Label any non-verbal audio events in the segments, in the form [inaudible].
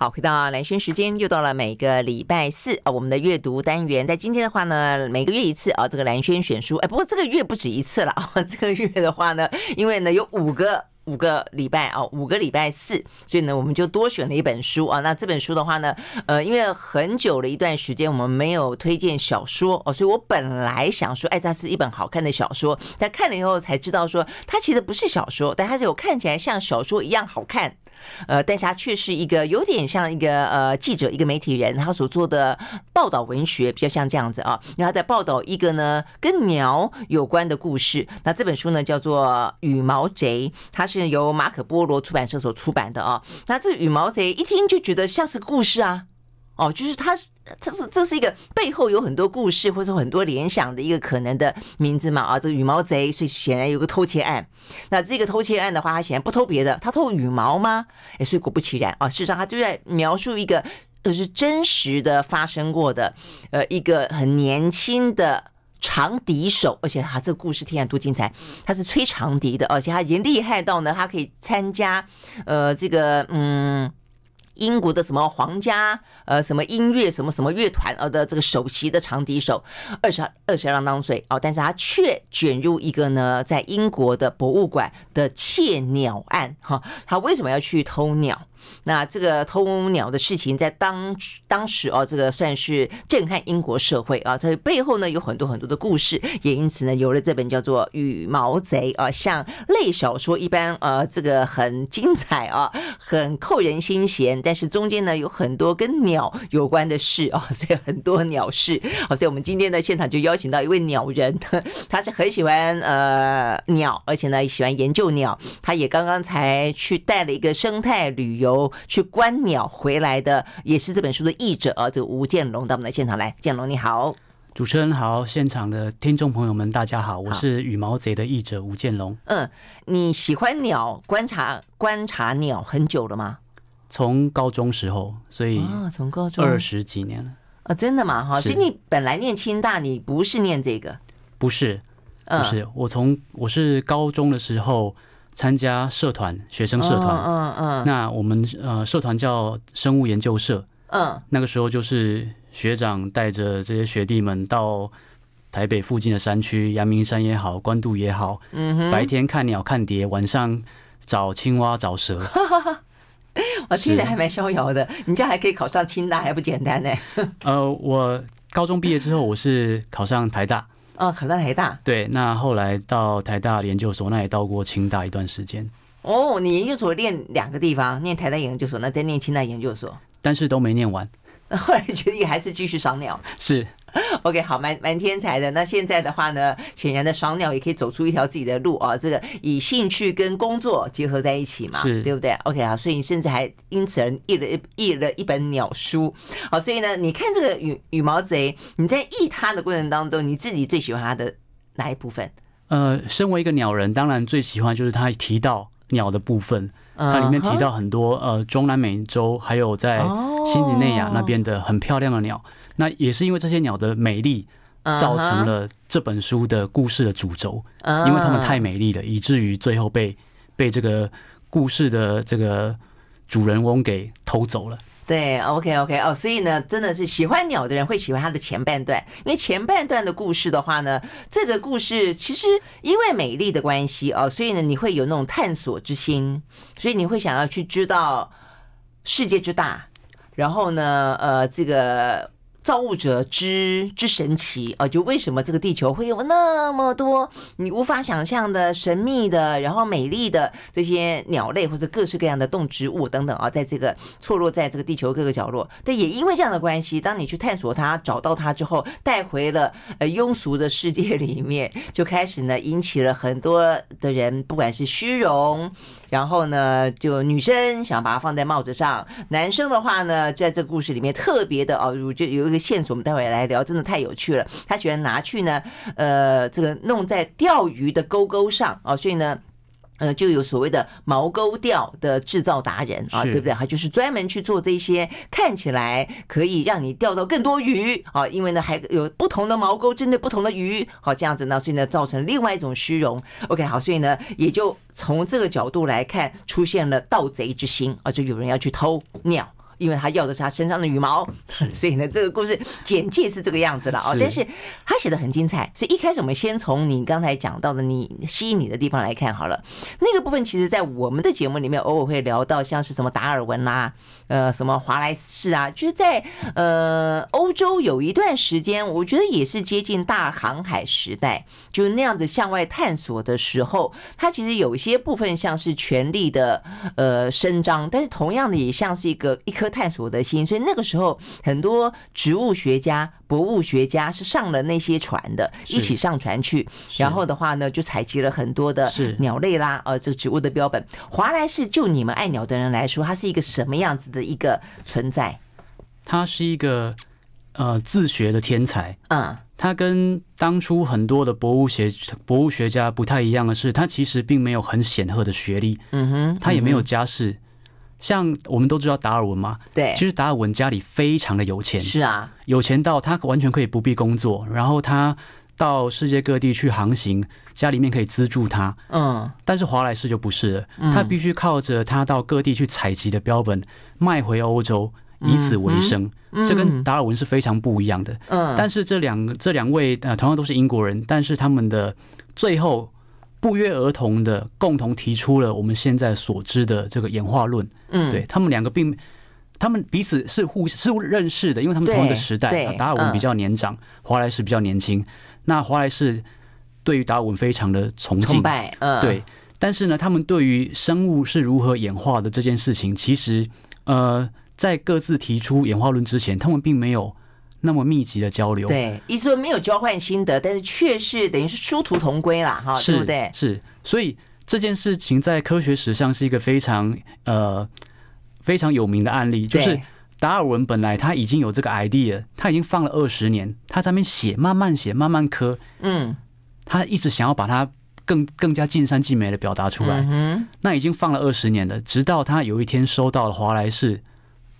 好，回到蓝轩时间，又到了每个礼拜四啊，我们的阅读单元。在今天的话呢，每个月一次啊，这个蓝轩选书。哎，不过这个月不止一次了啊，[laughs] 这个月的话呢，因为呢有五个五个礼拜啊，五个礼拜四，所以呢我们就多选了一本书啊。那这本书的话呢，呃，因为很久的一段时间我们没有推荐小说哦，所以我本来想说，哎，它是一本好看的小说，但看了以后才知道说，它其实不是小说，但它有看起来像小说一样好看。呃，但他却是一个有点像一个呃记者，一个媒体人，他所做的报道文学比较像这样子啊。然后在报道一个呢跟鸟有关的故事，那这本书呢叫做《羽毛贼》，它是由马可波罗出版社所出版的啊。那这《羽毛贼》一听就觉得像是故事啊。哦，就是他是他是这是一个背后有很多故事或者很多联想的一个可能的名字嘛？啊，这个羽毛贼，所以显然有个偷窃案。那这个偷窃案的话，他显然不偷别的，他偷羽毛吗？哎，所以果不其然啊，事实上他就在描述一个就是真实的发生过的呃一个很年轻的长笛手，而且他这个故事天然多精彩，他是吹长笛的，而且他已经厉害到呢，他可以参加呃这个嗯。英国的什么皇家，呃，什么音乐，什么什么乐团，呃的这个首席的长笛手，二十二十郎当水哦，但是他却卷入一个呢，在英国的博物馆的窃鸟案哈，他为什么要去偷鸟？那这个偷鸟的事情，在当当时哦，这个算是震撼英国社会啊。在背后呢，有很多很多的故事，也因此呢，有了这本叫做《羽毛贼》啊，像类小说一般啊，这个很精彩啊，很扣人心弦。但是中间呢，有很多跟鸟有关的事啊，所以很多鸟事。好，所以我们今天呢，现场就邀请到一位鸟人，他是很喜欢呃鸟，而且呢，喜欢研究鸟。他也刚刚才去带了一个生态旅游。有去观鸟回来的，也是这本书的译者，这吴建龙到我们的现场来。建龙你好，主持人好，现场的听众朋友们大家好，我是《羽毛贼》的译者吴建龙。嗯，你喜欢鸟，观察观察鸟很久了吗？从高中时候，所以从高中二十几年了。啊，真的吗？哈，所以你本来念清大，你不是念这个？不是，不是。我从我是高中的时候。参加社团，学生社团。嗯嗯。那我们呃，社团叫生物研究社。嗯。那个时候就是学长带着这些学弟们到台北附近的山区，阳明山也好，关渡也好。嗯哼。白天看鸟看蝶，晚上找青蛙找蛇。哈哈哈。我听着还蛮逍遥的，你这样还可以考上清大，还不简单呢？[laughs] 呃，我高中毕业之后，我是考上台大。啊，考到台大，对，那后来到台大研究所，那也到过清大一段时间。哦，你研究所念两个地方，念台大研究所，那再念清大研究所，但是都没念完。那后来决定还是继续赏鸟，是。[laughs] OK，好，蛮蛮天才的。那现在的话呢，显然的，双鸟也可以走出一条自己的路啊。这个以兴趣跟工作结合在一起嘛，对不对？OK 啊，所以你甚至还因此而译了译了一本鸟书。好，所以呢，你看这个羽羽毛贼，你在译他的过程当中，你自己最喜欢他的哪一部分？呃，身为一个鸟人，当然最喜欢就是他提到鸟的部分。它里面提到很多呃中南美洲还有在新几内亚那边的很漂亮的鸟。那也是因为这些鸟的美丽，造成了这本书的故事的主轴，因为它们太美丽了，以至于最后被被这个故事的这个主人翁给偷走了。对，OK OK 哦，所以呢，真的是喜欢鸟的人会喜欢它的前半段，因为前半段的故事的话呢，这个故事其实因为美丽的关系哦，所以呢，你会有那种探索之心，所以你会想要去知道世界之大，然后呢，呃，这个。造物者之之神奇啊，就为什么这个地球会有那么多你无法想象的神秘的，然后美丽的这些鸟类或者各式各样的动植物等等啊，在这个错落在这个地球各个角落。但也因为这样的关系，当你去探索它，找到它之后，带回了呃庸俗的世界里面，就开始呢引起了很多的人，不管是虚荣，然后呢就女生想把它放在帽子上，男生的话呢，在这故事里面特别的哦，就有一个。线索，我们待会来聊，真的太有趣了。他喜欢拿去呢，呃，这个弄在钓鱼的钩钩上啊，所以呢，呃，就有所谓的毛钩钓的制造达人啊，对不对？他就是专门去做这些看起来可以让你钓到更多鱼啊，因为呢还有不同的毛钩针对不同的鱼，好这样子呢，所以呢造成另外一种虚荣。OK，好，所以呢也就从这个角度来看，出现了盗贼之心，啊，就有人要去偷鸟。因为他要的是他身上的羽毛，所以呢，这个故事简介是这个样子了啊。但是他写的很精彩，所以一开始我们先从你刚才讲到的你吸引你的地方来看好了。那个部分其实，在我们的节目里面偶尔会聊到，像是什么达尔文啦，呃，什么华莱士啊，就是在呃欧洲有一段时间，我觉得也是接近大航海时代，就是那样子向外探索的时候，它其实有一些部分像是权力的呃伸张，但是同样的也像是一个一颗。探索的心，所以那个时候很多植物学家、博物学家是上了那些船的，一起上船去。然后的话呢，就采集了很多的鸟类啦，呃，这个植物的标本。华莱士就你们爱鸟的人来说，它是一个什么样子的一个存在？他是一个呃自学的天才。嗯，他跟当初很多的博物学、博物学家不太一样的是，他其实并没有很显赫的学历。嗯哼，他也没有家世。像我们都知道达尔文嘛，对，其实达尔文家里非常的有钱，是啊，有钱到他完全可以不必工作，然后他到世界各地去航行，家里面可以资助他，嗯，但是华莱士就不是了，他必须靠着他到各地去采集的标本卖回欧洲以此为生，这跟达尔文是非常不一样的，嗯，但是这两这两位呃同样都是英国人，但是他们的最后。不约而同的共同提出了我们现在所知的这个演化论。嗯，对他们两个并，他们彼此是互是认识的，因为他们同一个时代。达尔文比较年长，华莱士比较年轻。那华莱士对于达尔文非常的崇敬，嗯，对。但是呢，他们对于生物是如何演化的这件事情，其实呃，在各自提出演化论之前，他们并没有。那么密集的交流，对，意思说没有交换心得，但是却是等于是殊途同归啦，哈，对不对？是，所以这件事情在科学史上是一个非常呃非常有名的案例，就是达尔文本来他已经有这个 idea，他已经放了二十年，他在那边写，慢慢写，慢慢磕，嗯，他一直想要把它更更加尽善尽美的表达出来，那已经放了二十年了，直到他有一天收到了华莱士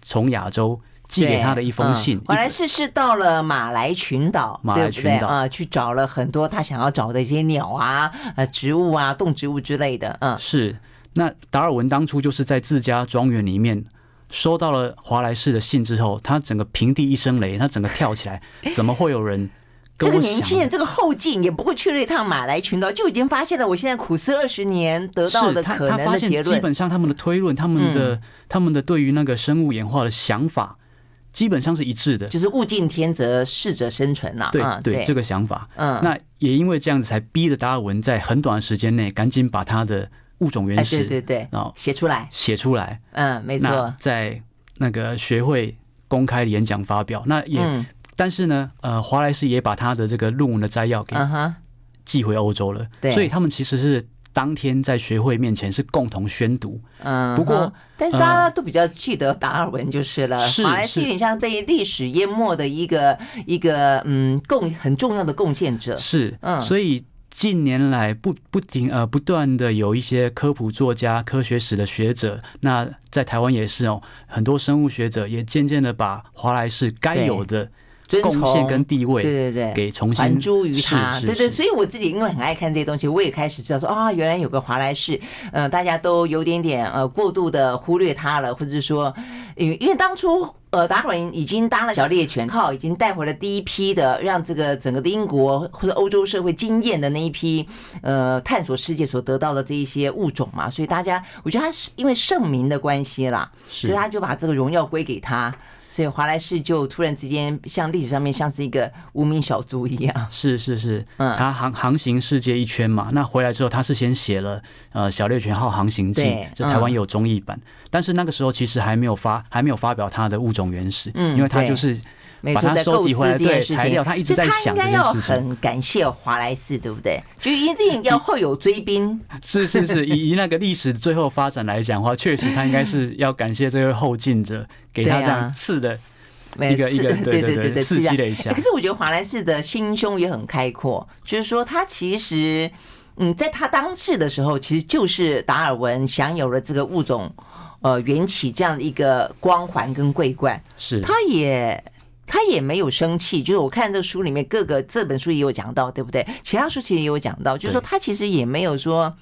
从亚洲。寄给他的一封信。华莱士是到了马来群岛，马来群岛啊，去找了很多他想要找的一些鸟啊、呃，植物啊、动植物之类的。嗯，是。那达尔文当初就是在自家庄园里面收到了华莱士的信之后，他整个平地一声雷，他整个跳起来，怎么会有人？[laughs] 这个年轻人，这个后劲也不会去了一趟马来群岛，就已经发现了我现在苦思二十年得到的可能的结论。基本上，他们的推论，他们的他们的对于那个生物演化的想法。基本上是一致的，就是物竞天择，适者生存呐。对对，这个想法。嗯，那也因为这样子，才逼着达尔文在很短的时间内赶紧把他的物种原始对对对后写出来，写出来。嗯，没错。在那个学会公开演讲发表。那也，但是呢，呃，华莱士也把他的这个论文的摘要给寄回欧洲了。对，所以他们其实是。当天在学会面前是共同宣读，嗯，不过，但是大家都比较记得达尔文就是了，是莱士有点像被历史淹没的一个一个，嗯，贡很重要的贡献者是，嗯，所以近年来不不停呃不断的有一些科普作家、科学史的学者，那在台湾也是哦，很多生物学者也渐渐的把华莱士该有的。贡献跟地位，对对对，给重新还珠于他，对对。所以我自己因为很爱看这些东西，我也开始知道说啊，原来有个华莱士，嗯，大家都有点点呃过度的忽略他了，或者说，因为因为当初呃达尔文已经搭了小猎犬号，已经带回了第一批的让这个整个的英国或者欧洲社会惊艳的那一批呃探索世界所得到的这一些物种嘛，所以大家我觉得他是因为盛名的关系啦，所以他就把这个荣耀归给他。所以华莱士就突然之间，像历史上面像是一个无名小卒一样。是是是，嗯，他航航行世界一圈嘛，那回来之后，他是先写了呃《小猎犬号航行记》，就台湾有中译版。但是那个时候其实还没有发，还没有发表他的物种原始，因为他就是。把它收集回来，对材料，他一直在想这件事情。他应该要很感谢华莱士，对不对？就一定要后有追兵，[laughs] 是是是，以以那个历史最后发展来讲的话，确实他应该是要感谢这位后进者，给他这样次的一个一个 [laughs] 对对对刺激了一下。可是，我觉得华莱士的心胸也很开阔，就是说，他其实嗯，在他当世的时候，其实就是达尔文享有了这个物种呃缘起这样的一个光环跟桂冠，是他也。他也没有生气，就是我看这书里面各个这本书也有讲到，对不对？其他书其实也有讲到，就是说他其实也没有说，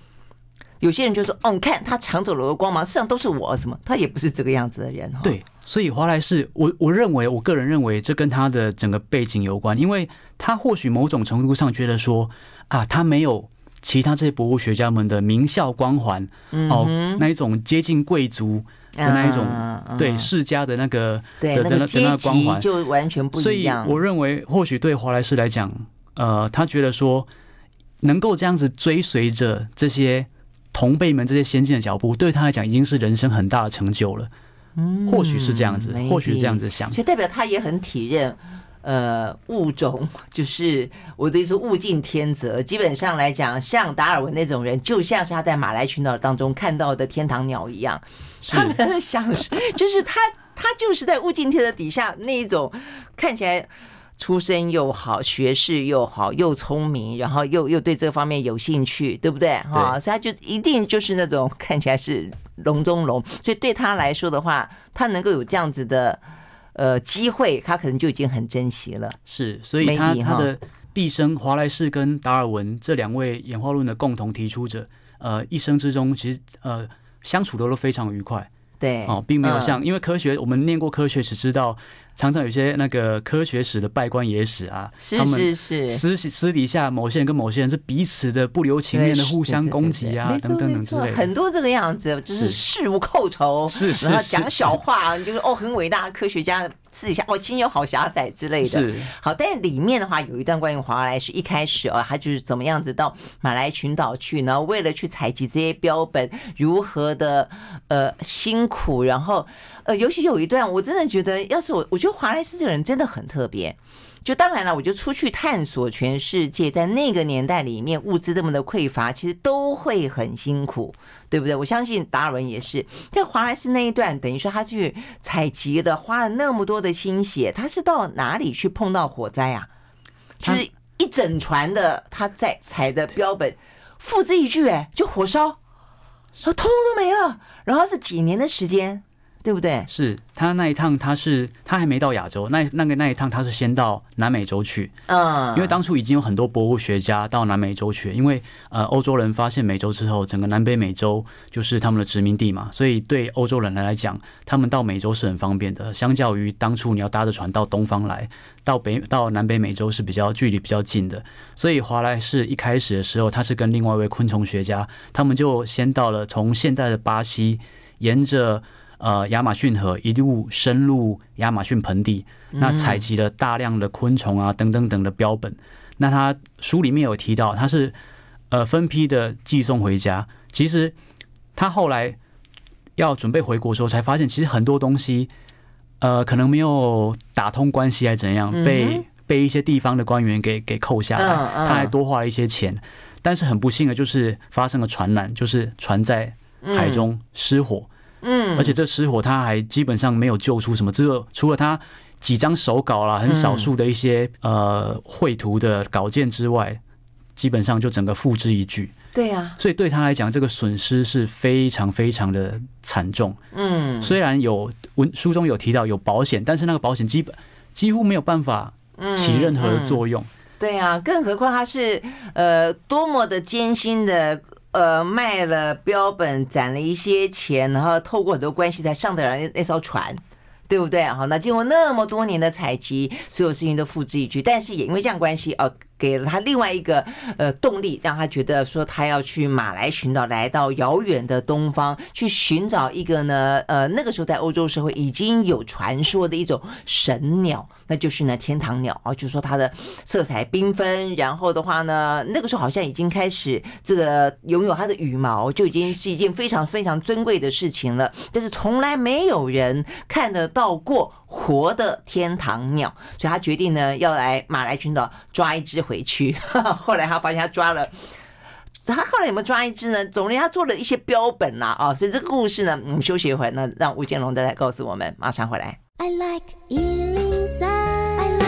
有些人就说哦，你看他抢走了我的光芒，实际上都是我什么？他也不是这个样子的人哈。对，所以华莱士，我我认为，我个人认为，这跟他的整个背景有关，因为他或许某种程度上觉得说啊，他没有其他这些博物学家们的名校光环，哦，那一种接近贵族。的那一种，对世家的那个，对那个阶级就完全不一样。所以我认为，或许对华莱士来讲，呃，他觉得说能够这样子追随着这些同辈们这些先进的脚步，对他来讲已经是人生很大的成就了。嗯，或许是这样子，或许是这样子想，所以代表他也很体认，呃，物种 [laughs] 就是我的意思，物竞天择。基本上来讲，像达尔文那种人，就像是他在马来群岛当中看到的天堂鸟一样。他们在想，就是他，他就是在物竞天的底下那一种看起来出身又好，学识又好，又聪明，然后又又对这方面有兴趣，对不对？哈，所以他就一定就是那种看起来是龙中龙，所以对他来说的话，他能够有这样子的呃机会，他可能就已经很珍惜了。是，所以他的毕生，华莱士跟达尔文这两位演化论的共同提出者，呃，一生之中其实呃。相处都是非常愉快，对，哦，并没有像因为科学，我们念过科学，只知道。常常有些那个科学史的拜官野史啊，他们私私底下某些人跟某些人是彼此的不留情面的互相攻击啊，等等等之类的，很多这个样子就是事无寇仇，然后讲小话，就是哦，很伟大的科学家，私底下哦，心有好狭窄之类的。好，但里面的话有一段关于华莱士一开始啊，他就是怎么样子到马来群岛去，然为了去采集这些标本，如何的呃辛苦，然后。呃，尤其有一段，我真的觉得，要是我，我觉得华莱士这个人真的很特别。就当然了，我就出去探索全世界，在那个年代里面，物资这么的匮乏，其实都会很辛苦，对不对？我相信达尔文也是。在华莱士那一段，等于说他去采集了，花了那么多的心血，他是到哪里去碰到火灾啊？就是一整船的他在采的标本，付之一炬，哎，就火烧，通通都没了。然后是几年的时间。对不对？是他那一趟，他是他还没到亚洲，那那个那一趟，他是先到南美洲去。嗯，因为当初已经有很多博物学家到南美洲去，因为呃，欧洲人发现美洲之后，整个南北美洲就是他们的殖民地嘛，所以对欧洲人来讲，他们到美洲是很方便的。相较于当初你要搭着船到东方来，到北到南北美洲是比较距离比较近的。所以华莱士一开始的时候，他是跟另外一位昆虫学家，他们就先到了从现在的巴西沿着。呃，亚马逊河一路深入亚马逊盆地，那采集了大量的昆虫啊，等等等的标本。那他书里面有提到，他是呃分批的寄送回家。其实他后来要准备回国时候，才发现其实很多东西，呃，可能没有打通关系，还怎样被被一些地方的官员给给扣下来。他还多花了一些钱，但是很不幸的，就是发生了传染，就是船在海中失火。嗯，而且这失火他还基本上没有救出什么，只有除了他几张手稿啦，很少数的一些呃绘图的稿件之外，基本上就整个付之一炬。对呀，所以对他来讲，这个损失是非常非常的惨重。嗯，虽然有文书中有提到有保险，但是那个保险基本几乎没有办法起任何作用。对呀，更何况他是呃多么的艰辛的。呃，卖了标本，攒了一些钱，然后透过很多关系才上得了那那艘船，对不对？好，那经过那么多年的采集，所有事情都付之一炬，但是也因为这样关系哦。给了他另外一个呃动力，让他觉得说他要去马来群岛，来到遥远的东方，去寻找一个呢呃那个时候在欧洲社会已经有传说的一种神鸟，那就是呢天堂鸟啊，就说它的色彩缤纷，然后的话呢，那个时候好像已经开始这个拥有它的羽毛就已经是一件非常非常尊贵的事情了，但是从来没有人看得到过。活的天堂鸟，所以他决定呢要来马来群岛抓一只回去。[laughs] 后来他发现他抓了，他后来有没有抓一只呢？总之他做了一些标本呐、啊。所以这个故事呢，我们休息一会儿，那让吴建龙再来告诉我们。马上回来。I like like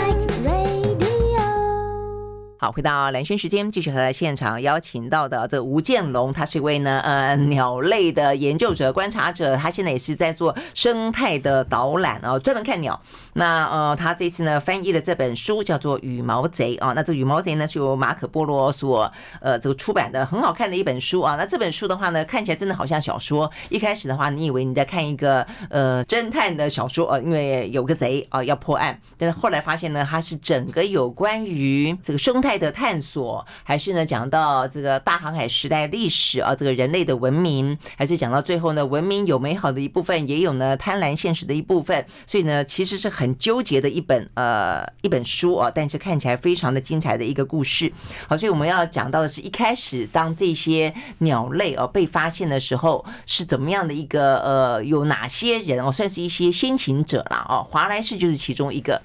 好，回到蓝轩时间，继续和现场邀请到的这吴建龙，他是一位呢呃 [laughs] 鸟类的研究者、观察者，他现在也是在做生态的导览啊，专门看鸟。那呃，他这次呢翻译了这本书，叫做《羽毛贼》啊。那这《羽毛贼》呢是由马可波罗所呃这个出版的，很好看的一本书啊。那这本书的话呢，看起来真的好像小说。一开始的话，你以为你在看一个呃侦探的小说啊，因为有个贼啊要破案。但是后来发现呢，它是整个有关于这个生态。爱的探索，还是呢？讲到这个大航海时代历史啊，这个人类的文明，还是讲到最后呢？文明有美好的一部分，也有呢贪婪现实的一部分。所以呢，其实是很纠结的一本呃一本书啊，但是看起来非常的精彩的一个故事。好，所以我们要讲到的是一开始当这些鸟类哦被发现的时候是怎么样的一个呃，有哪些人哦算是一些先行者了哦？华莱士就是其中一个。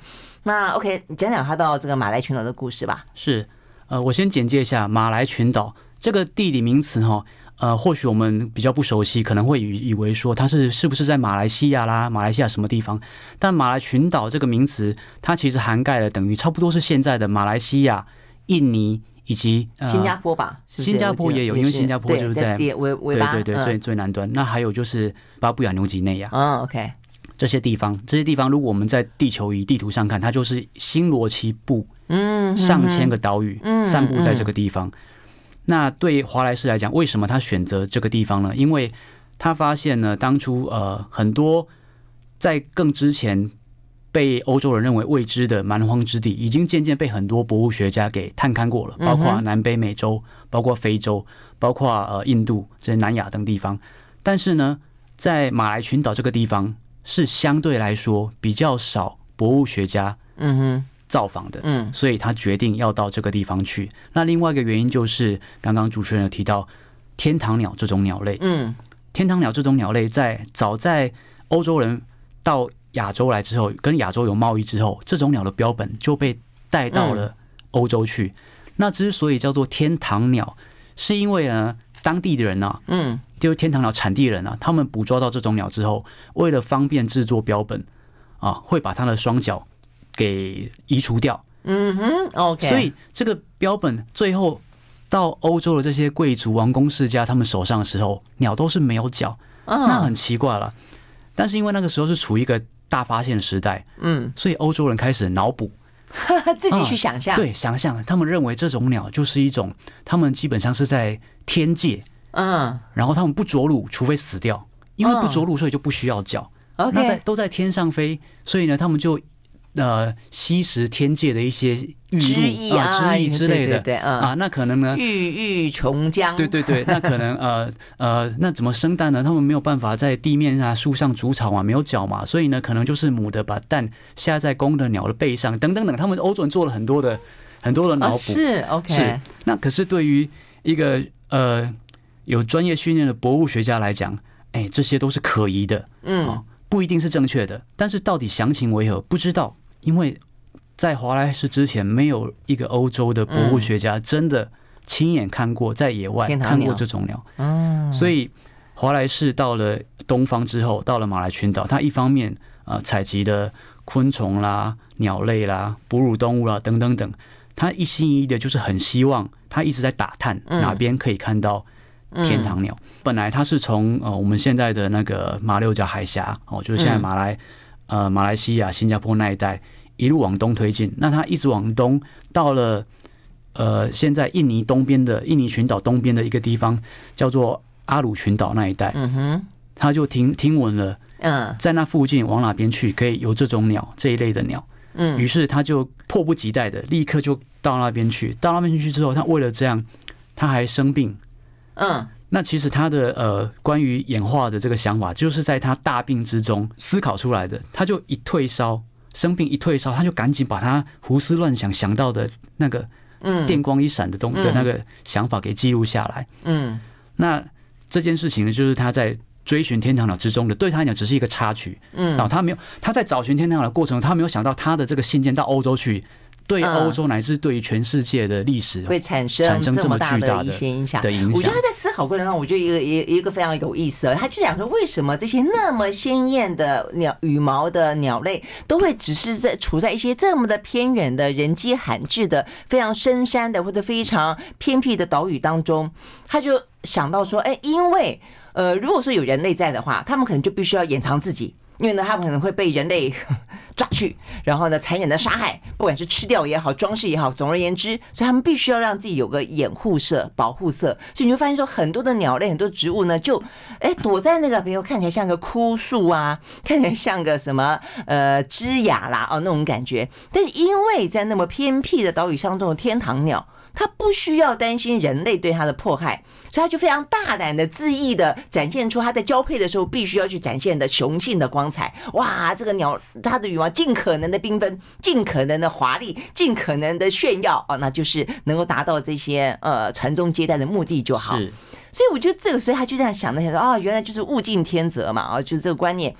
那 OK，你讲讲他到这个马来群岛的故事吧。是，呃，我先简介一下马来群岛这个地理名词哈。呃，或许我们比较不熟悉，可能会以以为说它是是不是在马来西亚啦，马来西亚什么地方？但马来群岛这个名词，它其实涵盖了等于差不多是现在的马来西亚、印尼以及新加坡吧？新加坡也有，因为新加坡就是在尾对对对，最最南端。那还有就是巴布亚牛几内亚。嗯 o k 这些地方，这些地方，如果我们在地球仪地图上看，它就是星罗棋布，上千个岛屿散布在这个地方。那对华莱士来讲，为什么他选择这个地方呢？因为他发现呢，当初呃很多在更之前被欧洲人认为未知的蛮荒之地，已经渐渐被很多博物学家给探勘过了，包括南北美洲，包括非洲，包括呃印度这些南亚等地方。但是呢，在马来群岛这个地方。是相对来说比较少博物学家嗯哼造访的嗯，所以他决定要到这个地方去。那另外一个原因就是，刚刚主持人有提到天堂鸟这种鸟类，嗯，天堂鸟这种鸟类在早在欧洲人到亚洲来之后，跟亚洲有贸易之后，这种鸟的标本就被带到了欧洲去。那之所以叫做天堂鸟，是因为呢当地的人呢嗯。就是天堂鸟产地人啊，他们捕捉到这种鸟之后，为了方便制作标本，啊，会把它的双脚给移除掉。嗯哼，OK。所以这个标本最后到欧洲的这些贵族、王公世家他们手上的时候，鸟都是没有脚。那很奇怪了。但是因为那个时候是处于一个大发现时代，嗯，所以欧洲人开始脑补，[laughs] 自己去想象。对，想象他们认为这种鸟就是一种，他们基本上是在天界。嗯，然后他们不着陆，除非死掉，因为不着陆，所以就不需要脚。那在都在天上飞，所以呢，他们就呃吸食天界的一些玉液啊、汁液之类的啊。那可能呢，玉玉琼浆。对对对，[laughs] 那可能呃呃，那怎么生蛋呢？他们没有办法在地面上、树上筑巢嘛，没有脚嘛，所以呢，可能就是母的把蛋下在公的鸟的背上等等等。他们欧洲人做了很多的很多的脑补。是 OK。是。那可是对于一个呃。有专业训练的博物学家来讲，哎，这些都是可疑的，嗯，不一定是正确的。但是到底详情为何不知道，因为在华莱士之前，没有一个欧洲的博物学家真的亲眼看过在野外看过这种鸟，嗯。所以华莱士到了东方之后，到了马来群岛，他一方面呃采集的昆虫啦、鸟类啦、哺乳动物啦等等等，他一心一意的就是很希望他一直在打探哪边可以看到。天堂鸟本来它是从呃我们现在的那个马六甲海峡哦，就是现在马来呃马来西亚、新加坡那一带一路往东推进。那它一直往东到了呃现在印尼东边的印尼群岛东边的一个地方，叫做阿鲁群岛那一带。嗯哼，它就听听闻了，嗯，在那附近往哪边去可以有这种鸟这一类的鸟。嗯，于是他就迫不及待的立刻就到那边去。到那边去之后，他为了这样，他还生病。嗯，那其实他的呃，关于演化的这个想法，就是在他大病之中思考出来的。他就一退烧，生病一退烧，他就赶紧把他胡思乱想想到的那个嗯，电光一闪的东的那个想法给记录下来。嗯，那这件事情呢，就是他在追寻天堂鸟之中的，对他来讲只是一个插曲。嗯，然后他没有，他在找寻天堂鸟的过程，他没有想到他的这个信件到欧洲去。对欧洲乃至对全世界的历史会产生产生这么大的一些影响。我觉得他在思考过程中，我觉得一个一一个非常有意思，他就讲说为什么这些那么鲜艳的鸟羽毛的鸟类都会只是在处在一些这么的偏远的人迹罕至的非常深山的或者非常偏僻的岛屿当中，他就想到说，哎，因为呃，如果说有人类在的话，他们可能就必须要掩藏自己。因为呢，他们可能会被人类 [laughs] 抓去，然后呢残忍的杀害，不管是吃掉也好，装饰也好，总而言之，所以他们必须要让自己有个掩护色、保护色。所以你会发现说，很多的鸟类、很多植物呢，就哎躲在那个，比如看起来像个枯树啊，看起来像个什么呃枝桠啦，哦那种感觉。但是因为在那么偏僻的岛屿上这种天堂鸟。他不需要担心人类对他的迫害，所以他就非常大胆的、恣意的展现出他在交配的时候必须要去展现的雄性的光彩。哇，这个鸟，它的羽毛尽可能的缤纷，尽可能的华丽，尽可能的炫耀啊，那就是能够达到这些呃传宗接代的目的就好。所以我觉得这个时候他就这样想了想说啊，原来就是物竞天择嘛，啊，就是这个观念。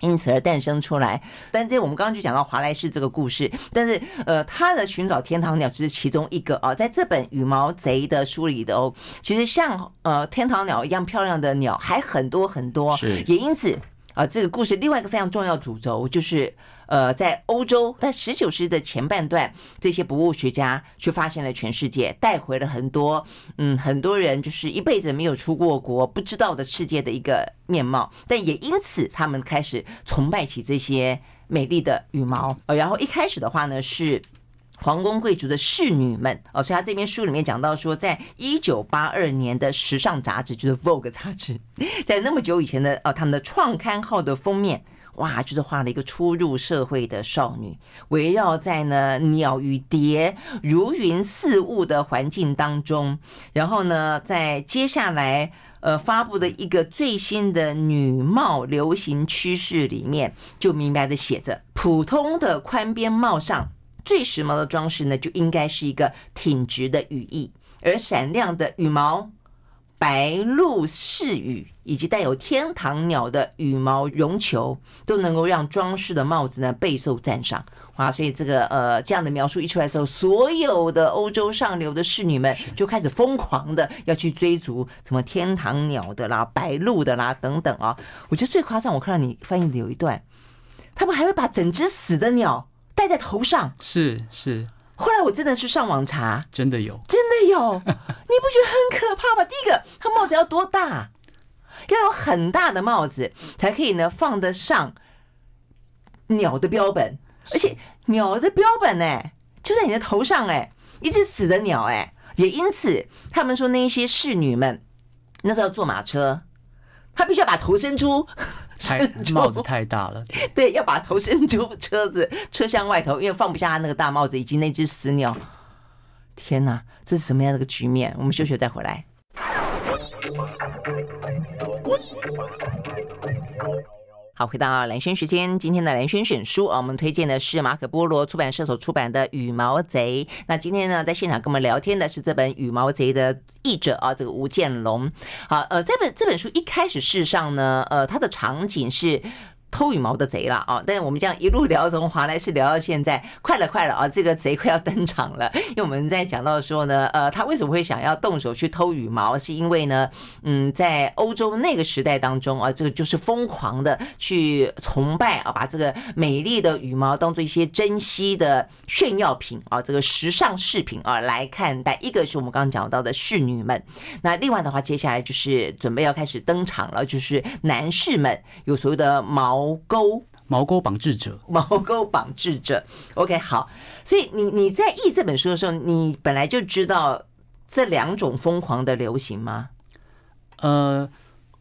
因此而诞生出来，但这我们刚刚就讲到华莱士这个故事，但是呃，他的寻找天堂鸟只是其中一个啊，在这本《羽毛贼》的书里的哦，其实像呃天堂鸟一样漂亮的鸟还很多很多，是，也因此啊，这个故事另外一个非常重要主轴就是。呃，在欧洲，在十九世纪的前半段，这些博物学家去发现了全世界，带回了很多，嗯，很多人就是一辈子没有出过国，不知道的世界的一个面貌。但也因此，他们开始崇拜起这些美丽的羽毛。呃，然后一开始的话呢，是皇宫贵族的侍女们。哦，所以他这边书里面讲到说，在一九八二年的时尚杂志，就是 Vogue 杂志，在那么久以前的，哦，他们的创刊号的封面。哇，就是画了一个初入社会的少女，围绕在呢鸟与蝶如云似雾的环境当中，然后呢，在接下来呃发布的一个最新的女帽流行趋势里面，就明白的写着：普通的宽边帽上最时髦的装饰呢，就应该是一个挺直的羽翼，而闪亮的羽毛。白鹭饰羽，以及带有天堂鸟的羽毛绒球，都能够让装饰的帽子呢备受赞赏，哇！所以这个呃，这样的描述一出来之后，所有的欧洲上流的侍女们就开始疯狂的要去追逐什么天堂鸟的啦、白鹭的啦等等啊。我觉得最夸张，我看到你翻译的有一段，他们还会把整只死的鸟戴在头上，是是。后来我真的是上网查，真的有，真的有，[laughs] 你不觉得很可怕吗？第一个，他帽子要多大，要有很大的帽子才可以呢放得上鸟的标本，而且鸟的标本呢，就在你的头上哎，一只死的鸟哎，也因此他们说那一些侍女们那时候要坐马车。他必须要把头伸出，[laughs] 帽子太大了。[laughs] 对，要把头伸出车子车厢外头，因为放不下他那个大帽子以及那只死鸟。天哪，这是什么样的一个局面？我们休息再回来。好，回到蓝轩时间。今天的蓝轩选书啊，我们推荐的是马可波罗出版社所出版的《羽毛贼》。那今天呢，在现场跟我们聊天的是这本《羽毛贼》的译者啊，这个吴建龙。好，呃，这本这本书一开始事实上呢，呃，它的场景是。偷羽毛的贼了啊！但是我们这样一路聊从华莱士聊到现在，快了快了啊！这个贼快要登场了，因为我们在讲到说呢，呃，他为什么会想要动手去偷羽毛？是因为呢，嗯，在欧洲那个时代当中啊，这个就是疯狂的去崇拜啊，把这个美丽的羽毛当做一些珍稀的炫耀品啊，这个时尚饰品啊来看待。一个是我们刚刚讲到的侍女们，那另外的话，接下来就是准备要开始登场了，就是男士们有所谓的毛。毛钩，毛钩绑制者，毛钩绑制者。OK，好。所以你你在译这本书的时候，你本来就知道这两种疯狂的流行吗？呃，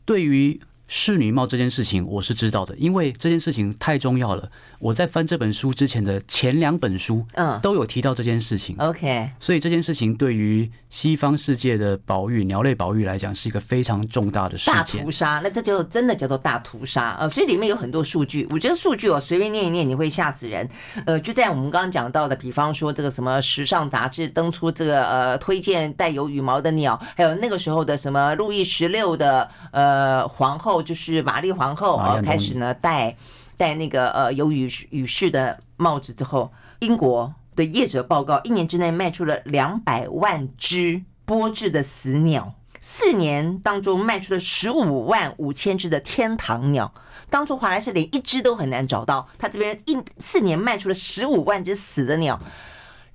对于侍女帽这件事情，我是知道的，因为这件事情太重要了。我在翻这本书之前的前两本书，嗯，都有提到这件事情。OK，所以这件事情对于西方世界的保育鸟类保育来讲，是一个非常重大的事情。大屠杀，那这就真的叫做大屠杀呃，所以里面有很多数据，我觉得数据我随便念一念你会吓死人。呃，就在我们刚刚讲到的，比方说这个什么时尚杂志登出这个呃推荐带有羽毛的鸟，还有那个时候的什么路易十六的呃皇后，就是玛丽皇后啊，开始呢带。戴那个呃有雨雨饰的帽子之后，英国的业者报告，一年之内卖出了两百万只波制的死鸟，四年当中卖出了十五万五千只的天堂鸟。当初华莱士连一只都很难找到，他这边一四年卖出了十五万只死的鸟，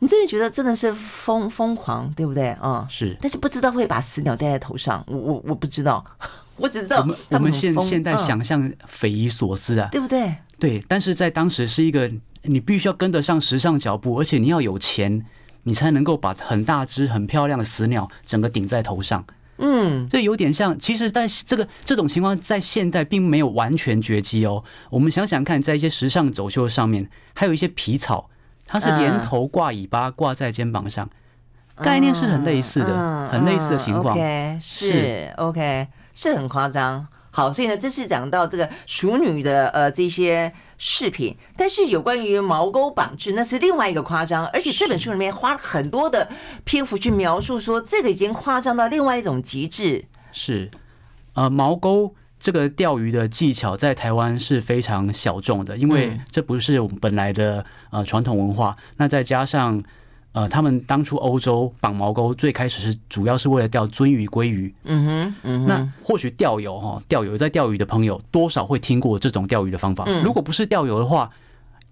你真的觉得真的是疯疯狂，对不对啊？是，但是不知道会把死鸟戴在头上，我我我不知道。我只知道我们我们现现在想象匪夷所思啊，对不对？对，但是在当时是一个你必须要跟得上时尚脚步，而且你要有钱，你才能够把很大只很漂亮的死鸟整个顶在头上。嗯，这有点像。其实，在这个这种情况在现代并没有完全绝迹哦。我们想想看，在一些时尚走秀上面，还有一些皮草，它是连头挂尾巴挂在肩膀上，概念是很类似的，很类似的情况。是 OK。是很夸张，好，所以呢，这是讲到这个熟女的呃这些饰品，但是有关于毛钩绑制，那是另外一个夸张，而且这本书里面花了很多的篇幅去描述说这个已经夸张到另外一种极致。是，呃，毛钩这个钓鱼的技巧在台湾是非常小众的，因为这不是我们本来的呃传统文化，那再加上。呃，他们当初欧洲绑毛钩最开始是主要是为了钓鳟鱼、鲑鱼。嗯哼，那或许钓友哈，钓友在钓鱼的朋友多少会听过这种钓鱼的方法。如果不是钓友的话，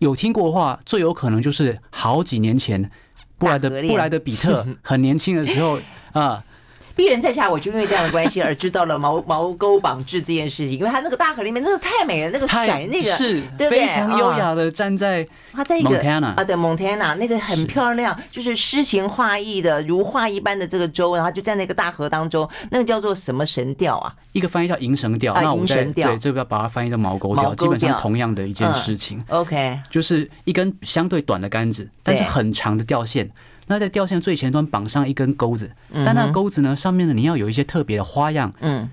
有听过的话，最有可能就是好几年前布莱德布莱德比特很年轻的时候啊。[laughs] 鄙 [laughs] 人在下，我就因为这样的关系而知道了毛毛钩绑制这件事情，因为他那个大河里面真的太美了，那个甩那个，对不对？非常优雅的站在他在一个啊，对蒙天纳那个很漂亮，就是诗情画意的如画一般的这个州，然后就在那个大河当中，那个叫做什么神调啊？一个翻译叫银神调，那我调，对这个要把它翻译成毛钩调，基本上同样的一件事情。OK，就是一根相对短的杆子，但是很长的钓线。那在钓线最前端绑上一根钩子，但那钩子呢上面呢你要有一些特别的花样，嗯，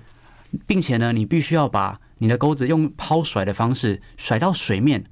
并且呢你必须要把你的钩子用抛甩的方式甩到水面。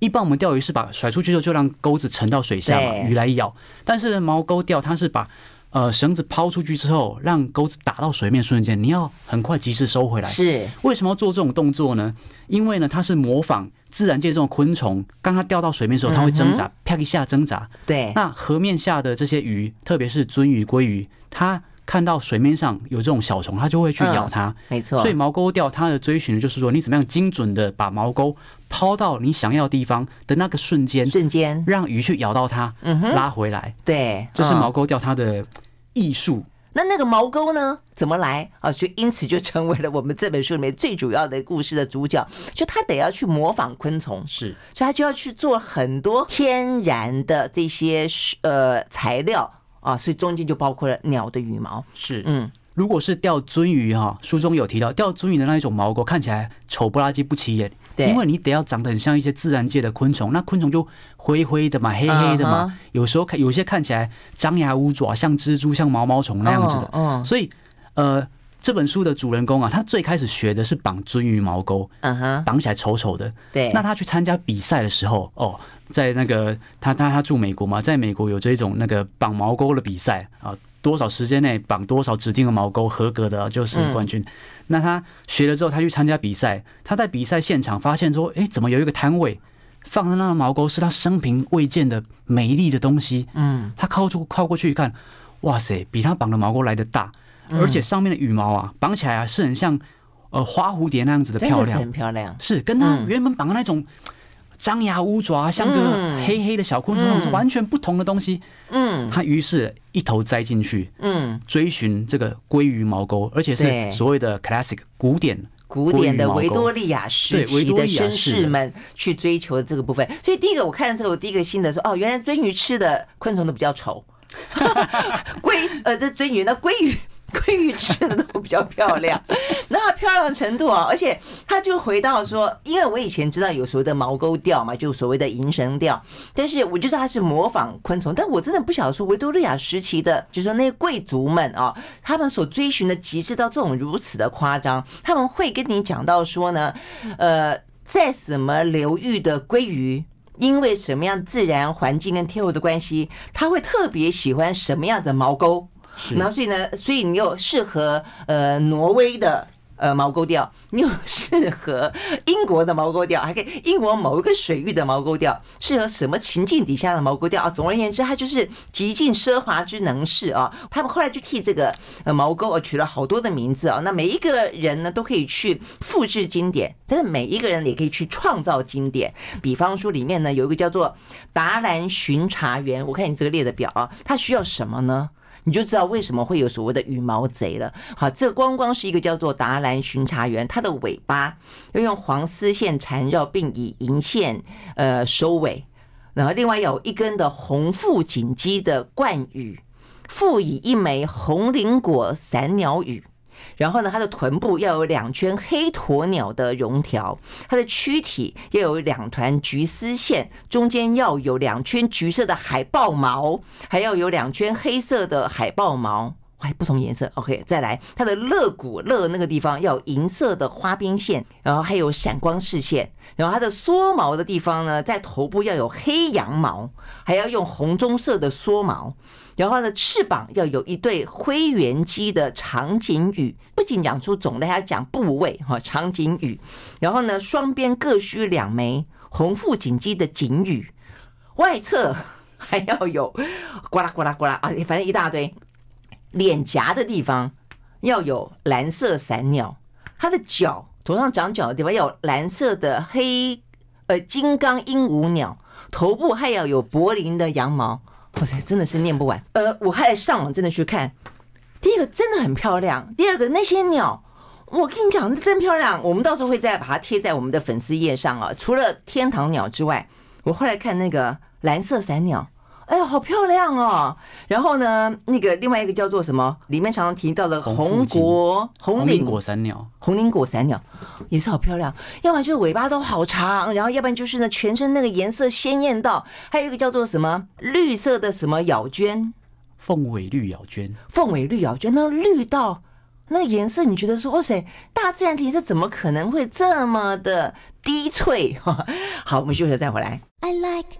一般我们钓鱼是把甩出去之后就让钩子沉到水下嘛，鱼来咬。但是毛钩钓它是把呃绳子抛出去之后，让钩子打到水面瞬间，你要很快及时收回来。是为什么要做这种动作呢？因为呢它是模仿。自然界这种昆虫，刚它掉到水面的时候，它会挣扎，啪一下挣扎。对。那河面下的这些鱼，特别是鳟鱼、鲑鱼，它看到水面上有这种小虫，它就会去咬它。没错。所以毛钩钓它的追寻就是说，你怎么样精准的把毛钩抛到你想要地方的那个瞬间，瞬间让鱼去咬到它，嗯、拉回来。对，这是毛钩钓它的艺术。那那个毛沟呢？怎么来啊？所以因此就成为了我们这本书里面最主要的故事的主角。就他得要去模仿昆虫，是，所以他就要去做很多天然的这些呃材料啊，所以中间就包括了鸟的羽毛，是，嗯。如果是钓鳟鱼哈，书中有提到钓鳟鱼的那一种毛钩看起来丑不拉几、不起眼，对，因为你得要长得很像一些自然界的昆虫，那昆虫就灰灰的嘛、黑黑的嘛，有时候看有些看起来张牙舞爪，像蜘蛛、像毛毛虫那样子的，嗯，所以呃，这本书的主人公啊，他最开始学的是绑鳟鱼毛钩，嗯哼，绑起来丑丑的，对，那他去参加比赛的时候，哦，在那个他他他住美国嘛，在美国有这种那个绑毛钩的比赛啊。多少时间内绑多少指定的毛钩，合格的就是冠军。那他学了之后，他去参加比赛，他在比赛现场发现说：“哎，怎么有一个摊位，放的那个毛钩是他生平未见的美丽的东西？”嗯，他靠出靠过去一看，哇塞，比他绑的毛钩来的大，而且上面的羽毛啊，绑起来啊是很像呃花蝴蝶那样子的漂亮，很漂亮，是跟他原本绑的那种。张牙舞爪，像个黑黑的小昆虫，完全不同的东西。嗯，他于是一头栽进去，嗯，追寻这个鲑鱼毛钩，而且是所谓的 classic 古典古典的维多利亚式，维多利亚绅士们去追求的这个部分。所以第一个我看到这个，我第一个心得说，哦，原来追鱼吃的昆虫都比较丑，[laughs] [laughs] 鲑呃，这追鱼那鲑鱼。鲑 [laughs] 鱼吃的都比较漂亮，那漂亮程度啊，而且他就回到说，因为我以前知道有所谓的毛钩钓嘛，就所谓的银绳钓，但是我就知道它是模仿昆虫，但我真的不晓得说维多利亚时期的，就是说那些贵族们啊，他们所追寻的极致到这种如此的夸张，他们会跟你讲到说呢，呃，在什么流域的鲑鱼，因为什么样自然环境跟天候的关系，他会特别喜欢什么样的毛钩。然后，所以呢，所以你有适合呃挪威的呃毛钩钓，你有适合英国的毛钩钓，还可以英国某一个水域的毛钩钓适合什么情境底下的毛钩钓啊？总而言之，它就是极尽奢华之能事啊！他们后来就替这个毛钩啊取了好多的名字啊。那每一个人呢都可以去复制经典，但是每一个人也可以去创造经典。比方说里面呢有一个叫做达兰巡查员，我看你这个列的表啊，它需要什么呢？你就知道为什么会有所谓的羽毛贼了。好，这光光是一个叫做达兰巡查员，它的尾巴要用黄丝线缠绕，并以银线呃收尾，然后另外有一根的红腹锦鸡的冠羽，附以一枚红林果散鸟羽。然后呢，它的臀部要有两圈黑鸵鸟的绒条，它的躯体要有两团橘丝线，中间要有两圈橘色的海豹毛，还要有两圈黑色的海豹毛，哎，不同颜色。OK，再来，它的肋骨肋那个地方要银色的花边线，然后还有闪光视线，然后它的缩毛的地方呢，在头部要有黑羊毛，还要用红棕色的缩毛。然后呢，翅膀要有一对灰原鸡的长颈羽，不仅讲出种类，还要讲部位哈，长颈羽。然后呢，双边各需两枚红腹锦鸡的颈羽，外侧还要有呱啦呱啦呱啦啊，反正一大堆。脸颊的地方要有蓝色伞鸟，它的脚头上长脚的地方要有蓝色的黑呃金刚鹦鹉鸟，头部还要有柏林的羊毛。哇塞，真的是念不完，呃，我还上网真的去看，第一个真的很漂亮，第二个那些鸟，我跟你讲真漂亮，我们到时候会再把它贴在我们的粉丝页上啊。除了天堂鸟之外，我后来看那个蓝色伞鸟。哎呀，好漂亮哦！然后呢，那个另外一个叫做什么？里面常常提到的红果红林果伞鸟，红林果伞鸟也是好漂亮。要不然就是尾巴都好长，然后要不然就是呢，全身那个颜色鲜艳到。还有一个叫做什么绿色的什么咬鹃，凤尾绿咬鹃，凤尾绿咬鹃，那绿到那个颜色，你觉得说，哇塞，大自然体色怎么可能会这么的低翠？[laughs] 好，我们休息再回来。I like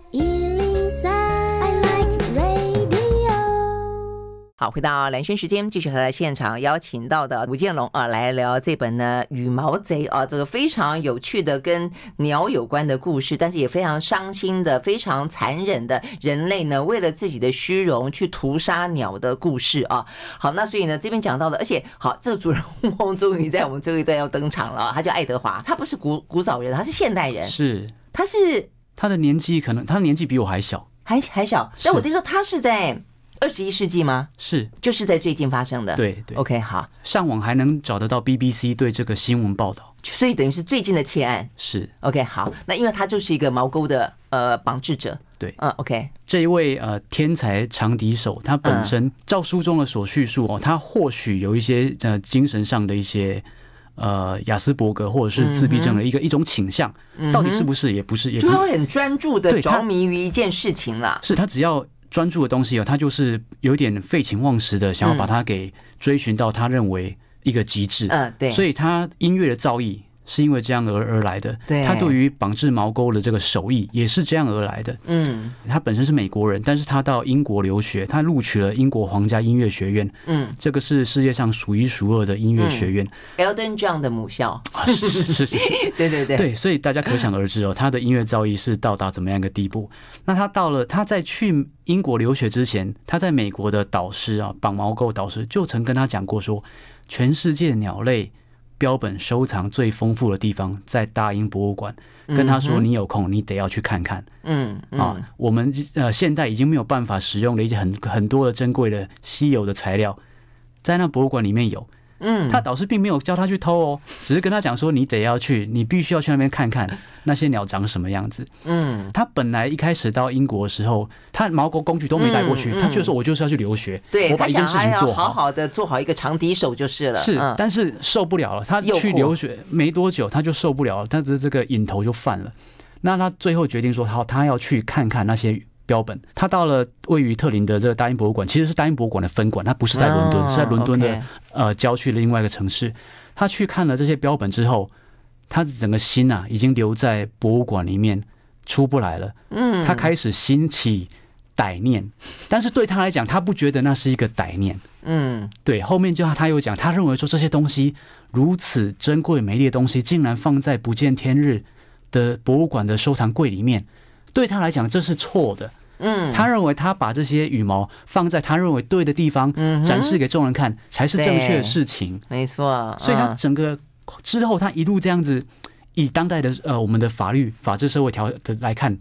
好，回到蓝轩时间，继续和现场邀请到的吴建龙啊来聊这本呢《羽毛贼》啊，这个非常有趣的跟鸟有关的故事，但是也非常伤心的、非常残忍的人类呢，为了自己的虚荣去屠杀鸟的故事啊。好，那所以呢，这边讲到的，而且好，这个主人翁 [laughs] 终于在我们最后一段要登场了，他叫爱德华，他不是古古早人，他是现代人，是他是他的年纪可能他年纪比我还小，还还小，但我听说他是在。二十一世纪吗？是，就是在最近发生的。对对，OK，好。上网还能找得到 BBC 对这个新闻报道，所以等于是最近的窃案。是，OK，好。那因为他就是一个毛沟的呃绑制者。对，嗯，OK。这一位呃天才长笛手，他本身照书中的所叙述哦，他或许有一些呃精神上的一些呃雅斯伯格或者是自闭症的一个一种倾向，到底是不是也不是，就会很专注的着迷于一件事情了。是他只要。专注的东西啊，他就是有点废寝忘食的，想要把它给追寻到他认为一个极致。嗯，对，所以他音乐的造诣。是因为这样而而来的，他对于绑制毛钩的这个手艺也是这样而来的。嗯，他本身是美国人，但是他到英国留学，他录取了英国皇家音乐学院。嗯，这个是世界上数一数二的音乐学院，Elton John 的母校。是是是是是，[laughs] 对对对对，所以大家可想而知哦，他的音乐造诣是到达怎么样一个地步？那他到了，他在去英国留学之前，他在美国的导师啊，绑毛钩导师就曾跟他讲过说，全世界鸟类。标本收藏最丰富的地方在大英博物馆，跟他说你有空你得要去看看。嗯，啊，我们呃现代已经没有办法使用的一些很很多的珍贵的稀有的材料，在那博物馆里面有。嗯，他导师并没有教他去偷哦，只是跟他讲说，你得要去，你必须要去那边看看那些鸟长什么样子。嗯，他本来一开始到英国的时候，他毛国工具都没带过去，他就说我就是要去留学，对，我把一件事情做好好的做好一个长笛手就是了。是，但是受不了了，他去留学没多久他就受不了，他的这个瘾头就犯了。那他最后决定说，好，他要去看看那些。标本，他到了位于特林的这个大英博物馆，其实是大英博物馆的分馆，它不是在伦敦，是在伦敦的呃郊区的另外一个城市。他去看了这些标本之后，他的整个心啊已经留在博物馆里面出不来了。嗯，他开始兴起歹念，但是对他来讲，他不觉得那是一个歹念。嗯，对。后面就他有讲，他认为说这些东西如此珍贵美丽的东西，竟然放在不见天日的博物馆的收藏柜里面。对他来讲，这是错的。嗯，他认为他把这些羽毛放在他认为对的地方，展示给众人看，才是正确的事情。没错，所以他整个之后，他一路这样子，以当代的呃我们的法律法治社会条的来看，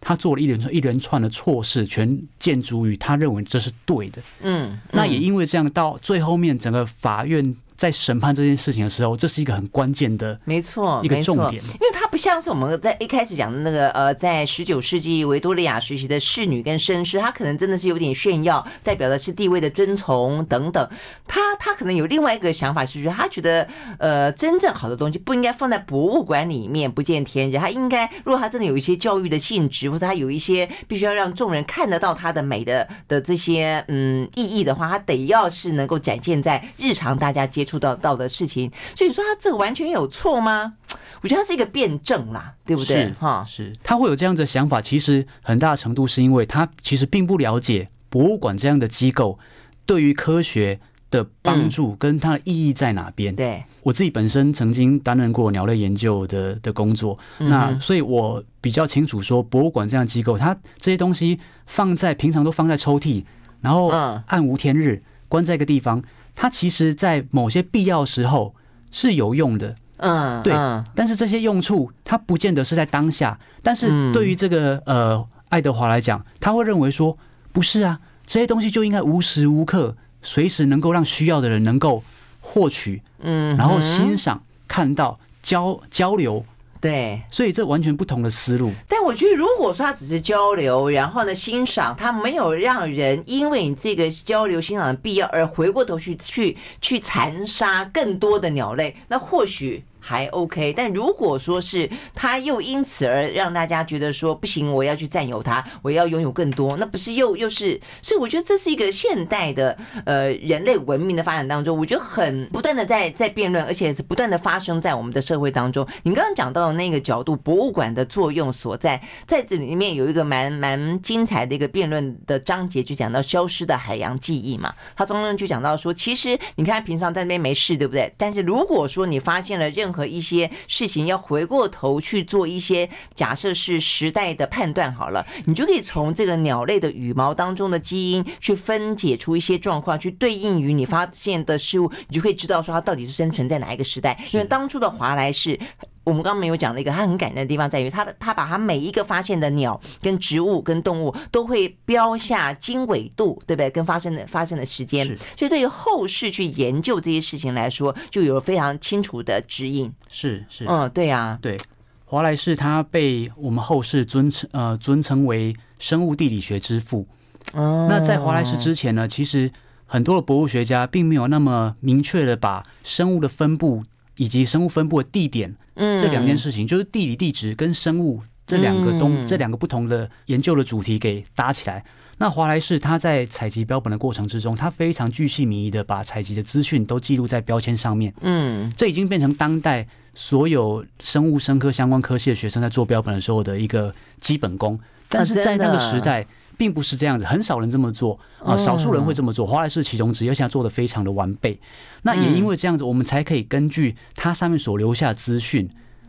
他做了一连串一连串的错事，全建筑于他认为这是对的。嗯，那也因为这样，到最后面整个法院。在审判这件事情的时候，这是一个很关键的，没错，一个重点，因为它不像是我们在一开始讲的那个，呃，在十九世纪维多利亚时期的侍女跟绅士，他可能真的是有点炫耀，代表的是地位的尊崇等等。他他可能有另外一个想法，是说他觉得，呃，真正好的东西不应该放在博物馆里面不见天日，他应该，如果他真的有一些教育的性质，或者他有一些必须要让众人看得到他的美的的这些，嗯，意义的话，他得要是能够展现在日常大家接。触到到的事情，所以你说他这个完全有错吗？[tsk] 我觉得他是一个辩证啦，对不对？哈，是他会有这样的想法，其实很大程度是因为他其实并不了解博物馆这样的机构对于科学的帮助跟它的意义在哪边。对，我自己本身曾经担任过鸟类研究的的工作，那所以我比较清楚说，博物馆这样机构，它这些东西放在平常都放在抽屉，然后暗无天日，关在一个地方。它其实，在某些必要时候是有用的，嗯，对。但是这些用处，它不见得是在当下。但是对于这个呃爱德华来讲，他会认为说，不是啊，这些东西就应该无时无刻，随时能够让需要的人能够获取，嗯，然后欣赏、看到、交交流。对，所以这完全不同的思路。但我觉得，如果说它只是交流，然后呢欣赏，它没有让人因为你这个交流欣赏的必要而回过头去去去残杀更多的鸟类，那或许。还 OK，但如果说是他又因此而让大家觉得说不行，我要去占有他，我要拥有更多，那不是又又是？所以我觉得这是一个现代的呃人类文明的发展当中，我觉得很不断的在在辩论，而且是不断的发生在我们的社会当中。你刚刚讲到的那个角度，博物馆的作用所在，在这里面有一个蛮蛮精彩的一个辩论的章节，就讲到消失的海洋记忆嘛。他中中就讲到说，其实你看平常在那边没事，对不对？但是如果说你发现了任何和一些事情要回过头去做一些假设是时代的判断好了，你就可以从这个鸟类的羽毛当中的基因去分解出一些状况，去对应于你发现的事物，你就可以知道说它到底是生存在哪一个时代。因为当初的华莱士。我们刚刚没有讲的一个，他很感人的地方在于，他他把他每一个发现的鸟、跟植物、跟动物都会标下经纬度，对不对？跟发生的发生的时间，所以对于后世去研究这些事情来说，就有非常清楚的指引。是是，嗯，对呀，对。华莱士他被我们后世尊称呃尊称为生物地理学之父。哦。那在华莱士之前呢，其实很多的博物学家并没有那么明确的把生物的分布以及生物分布的地点。这两件事情就是地理地址跟生物这两个东这两个不同的研究的主题给搭起来。那华莱士他在采集标本的过程之中，他非常巨细靡遗的把采集的资讯都记录在标签上面。嗯，这已经变成当代所有生物、生科相关科系的学生在做标本的时候的一个基本功。但是在那个时代。并不是这样子，很少人这么做啊，少数人会这么做。华莱士其中只有现在做的非常的完备，那也因为这样子，我们才可以根据他上面所留下的资讯，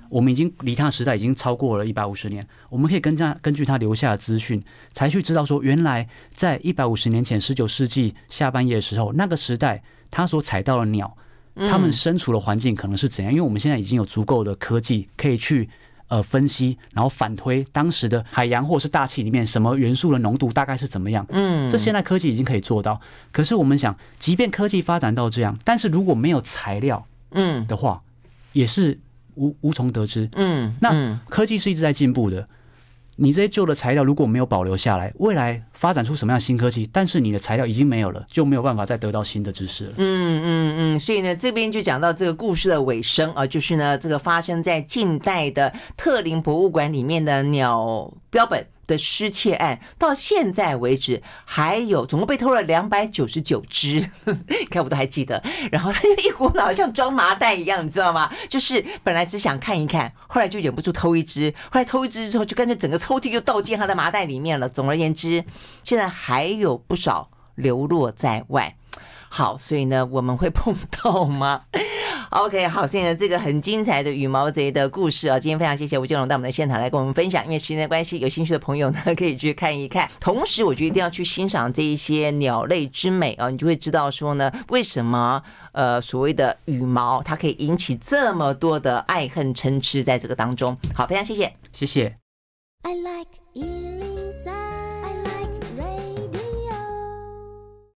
我们已经离他的时代已经超过了一百五十年，我们可以更加根据他留下的资讯，才去知道说，原来在一百五十年前，十九世纪下半叶的时候，那个时代他所采到的鸟，他们身处的环境可能是怎样，因为我们现在已经有足够的科技可以去。呃，分析，然后反推当时的海洋或者是大气里面什么元素的浓度大概是怎么样？嗯，这现在科技已经可以做到。可是我们想，即便科技发展到这样，但是如果没有材料，嗯的话，也是无无从得知。嗯，那科技是一直在进步的。你这些旧的材料如果没有保留下来，未来发展出什么样新科技？但是你的材料已经没有了，就没有办法再得到新的知识了。嗯嗯嗯，所以呢，这边就讲到这个故事的尾声啊，就是呢，这个发生在近代的特林博物馆里面的鸟标本。的失窃案到现在为止，还有总共被偷了两百九十九只，[laughs] 看我都还记得。然后他就一股脑像装麻袋一样，你知道吗？就是本来只想看一看，后来就忍不住偷一只，后来偷一只之后，就干脆整个抽屉就倒进他的麻袋里面了。总而言之，现在还有不少流落在外。好，所以呢，我们会碰到吗？[laughs] OK，好，所以呢，这个很精彩的羽毛贼的故事啊，今天非常谢谢吴建龙到我们的现场来跟我们分享，因为时间的关系，有兴趣的朋友呢，可以去看一看。[laughs] 同时，我觉得一定要去欣赏这一些鸟类之美啊，你就会知道说呢，为什么呃所谓的羽毛，它可以引起这么多的爱恨嗔痴在这个当中。好，非常谢谢，谢谢。I like